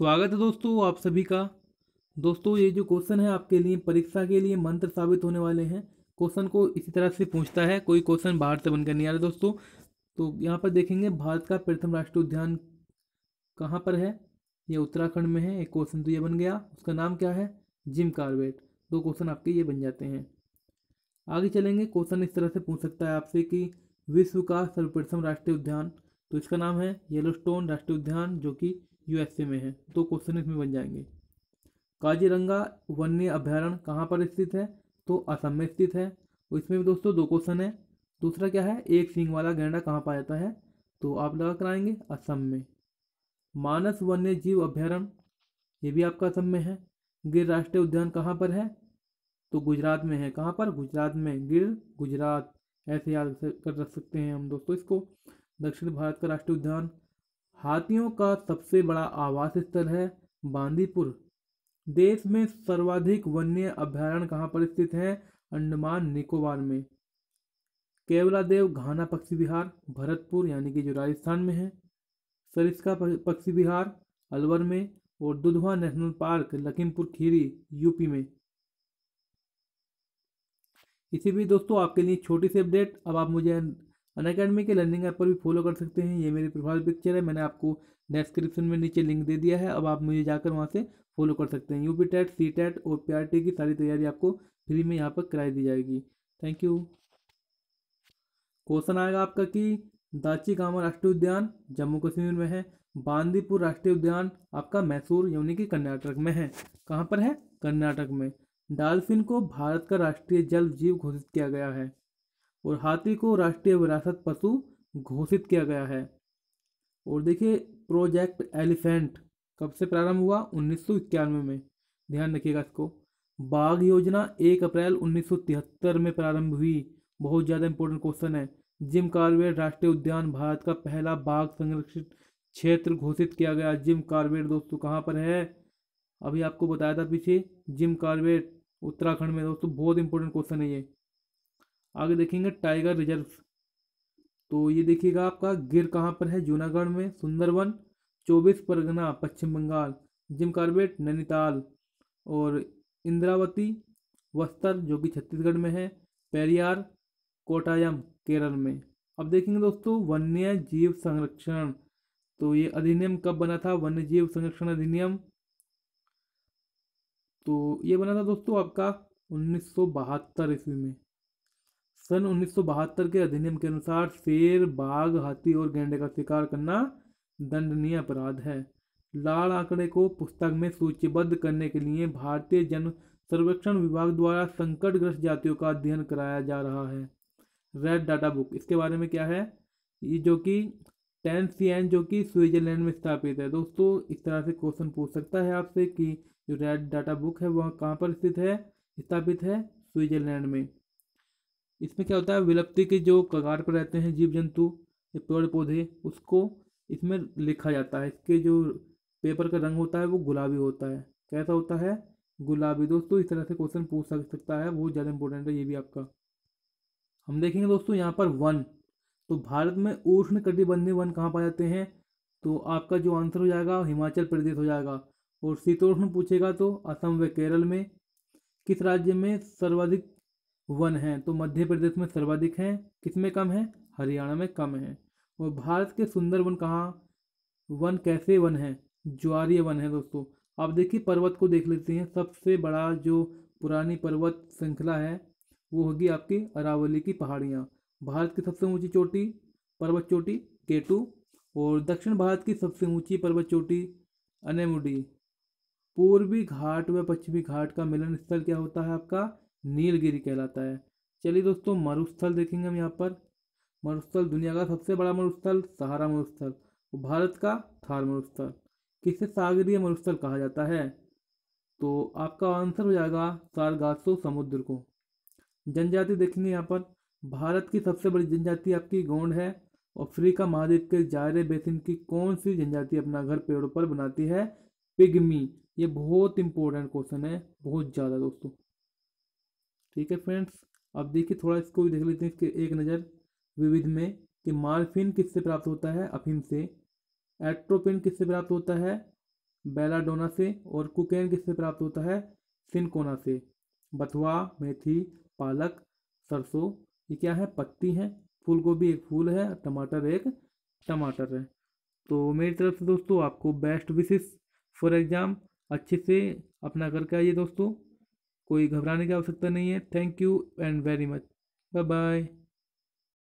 स्वागत है दोस्तों आप सभी का दोस्तों ये जो क्वेश्चन है आपके लिए परीक्षा के लिए मंत्र साबित होने वाले हैं क्वेश्चन को इसी तरह से पूछता है कोई क्वेश्चन बाहर से बनकर नहीं आ रहा दोस्तों तो यहाँ पर देखेंगे भारत का प्रथम राष्ट्रीय उद्यान कहाँ पर है ये उत्तराखंड में है एक क्वेश्चन तो ये बन गया उसका नाम क्या है जिम कार्बेट दो क्वेश्चन आपके ये बन जाते हैं आगे चलेंगे क्वेश्चन इस तरह से पूछ सकता है आपसे कि विश्व का सर्वप्रथम राष्ट्रीय उद्यान तो इसका नाम है येलो स्टोन राष्ट्रीय उद्यान जो कि यूएसए में है दो क्वेश्चन इसमें बन जाएंगे काजीरंगा वन्य अभ्यारण्य कहाँ पर स्थित है तो असम में स्थित है इसमें भी दोस्तों दो क्वेश्चन है दूसरा क्या है एक सिंह वाला गैंडा कहाँ पाया जाता है तो आप लगा कराएंगे असम में मानस वन्य जीव अभ्यारण्य ये भी आपका असम में है गिर राष्ट्रीय उद्यान कहाँ पर है तो गुजरात में है कहाँ पर गुजरात में गिर गुजरात ऐसे याद कर रख सकते हैं हम दोस्तों इसको दक्षिण भारत का राष्ट्रीय उद्यान हाथियों का सबसे बड़ा आवास स्थल है बांदीपुर देश में सर्वाधिक वन्य अभ्यारण्य कहाँ पर स्थित है अंडमान निकोबार में केवलादेव घाना पक्षी विहार भरतपुर यानी कि जो राजस्थान में है सरिस्का पक्षी विहार अलवर में और Dudhwa national park Lakhimpur Kheri UP में इसी भी दोस्तों आपके लिए छोटी सी अपडेट अब आप मुझे अन अकेडमी के लर्निंग ऐप पर भी फॉलो कर सकते हैं ये मेरी प्रोफाइल पिक्चर है मैंने आपको डिस्क्रिप्शन में नीचे लिंक दे दिया है अब आप मुझे जाकर वहाँ से फॉलो कर सकते हैं U P TET C TET और पी आर टी की सारी तैयारी आपको फ्री में यहाँ पर कराई दी जाएगी थैंक यू क्वेश्चन आएगा आपका कि दाची गामा राष्ट्रीय उद्यान जम्मू कश्मीर में है बांदीपुर राष्ट्रीय उद्यान आपका मैसूर यानी कि कर्नाटक में है कहाँ पर है कर्नाटक में डाल्फिन को भारत का राष्ट्रीय जल जीव घोषित किया गया है और हाथी को राष्ट्रीय विरासत पशु तो घोषित किया गया है और देखिए प्रोजेक्ट एलिफेंट कब से प्रारंभ हुआ उन्नीस में ध्यान रखिएगा इसको बाघ योजना एक अप्रैल उन्नीस में प्रारंभ हुई बहुत ज़्यादा इंपॉर्टेंट क्वेश्चन है जिम कार्बेट राष्ट्रीय उद्यान भारत का पहला बाघ संरक्षित क्षेत्र घोषित किया गया जिम कार्बेट दोस्तों कहाँ पर है अभी आपको बताया था पीछे जिम कार्बेट उत्तराखंड में दोस्तों बहुत इंपॉर्टेंट क्वेश्चन है ये आगे देखेंगे टाइगर रिजर्व तो ये देखिएगा आपका गिर कहाँ पर है जूनागढ़ में सुंदरवन चौबीस परगना पश्चिम बंगाल जिम कार्बेट नैनीताल और इंद्रावती वस्तर जो कि छत्तीसगढ़ में है पेरियार कोटायम केरल में अब देखेंगे दोस्तों वन्य जीव संरक्षण तो ये अधिनियम कब बना था वन्य जीव संरक्षण अधिनियम तो ये बना था दोस्तों आपका उन्नीस सौ बहत्तर ईस्वी में सन उन्नीस के अधिनियम के अनुसार शेर बाघ हाथी और गेंडे का शिकार करना दंडनीय अपराध है लाल आंकड़े को पुस्तक में सूचीबद्ध करने के लिए भारतीय जन सर्वेक्षण विभाग द्वारा संकटग्रस्त जातियों का अध्ययन कराया जा रहा है रेड डाटा बुक इसके बारे में क्या है ये जो कि टेन सी एन जो कि स्विट्जरलैंड में स्थापित है दोस्तों इस तरह से क्वेश्चन पूछ सकता है आपसे कि जो रेड डाटा बुक है वह कहाँ पर स्थित है स्थापित है स्विट्जरलैंड में इसमें क्या होता है विलुप्ति के जो कगार पर रहते हैं जीव जंतु या पेड़ पौधे उसको इसमें लिखा जाता है इसके जो पेपर का रंग होता है वो गुलाबी होता है कैसा होता है गुलाबी दोस्तों इस तरह से क्वेश्चन पूछ सकता है बहुत ज़्यादा इंपॉर्टेंट है ये भी आपका हम देखेंगे दोस्तों यहाँ पर वन तो भारत में उष्ण कटिबंधीय वन कहाँ पाए जाते हैं तो आपका जो आंसर हो जाएगा हिमाचल प्रदेश हो जाएगा और शीतोष्ण पूछेगा तो असम व केरल में किस राज्य में सर्वाधिक वन हैं तो मध्य प्रदेश में सर्वाधिक हैं किसमें कम है हरियाणा में कम है और भारत के सुंदर वन कहाँ वन कैसे वन है ज्वारीय वन है दोस्तों आप देखिए पर्वत को देख लेते हैं सबसे बड़ा जो पुरानी पर्वत श्रृंखला है वो होगी आपकी अरावली की पहाड़ियाँ भारत की सबसे ऊंची चोटी पर्वत चोटी केटू और दक्षिण भारत की सबसे ऊंची पर्वत चोटी अनेमुडी पूर्वी घाट व पश्चिमी घाट का मिलन स्थल क्या होता है आपका नीलगिरी कहलाता है चलिए दोस्तों मरुस्थल देखेंगे हम यहाँ पर मरुस्थल दुनिया का सबसे बड़ा मरुस्थल सहारा मरुस्थल भारत का थार मरुस्थल किसे सागरीय मरुस्थल कहा जाता है तो आपका आंसर हो जाएगा सारगासो समुद्र को जनजाति देखेंगे यहाँ पर भारत की सबसे बड़ी जनजाति आपकी गोंड है और अफ्रीका महाद्वीप के जायरे बेसिन की कौन सी जनजाति अपना घर पेड़ों पर बनाती है पिगमी ये बहुत इंपॉर्टेंट क्वेश्चन है बहुत ज़्यादा दोस्तों ठीक है फ्रेंड्स अब देखिए थोड़ा इसको भी देख लेते हैं इसके एक नज़र विविध में कि मार्फिन किससे प्राप्त होता है अफीम से एट्रोपिन किससे प्राप्त होता है बेलाडोना से और कुकेन किससे प्राप्त होता है सिनकोना से बथुआ मेथी पालक सरसों ये क्या है पत्ती है फूल गोभी एक फूल है टमाटर एक टमाटर है तो मेरी तरफ से दोस्तों आपको बेस्ट विशेष फॉर एग्ज़ाम अच्छे से अपना करके आइए दोस्तों कोई घबराने की आवश्यकता नहीं है thank you and very much bye bye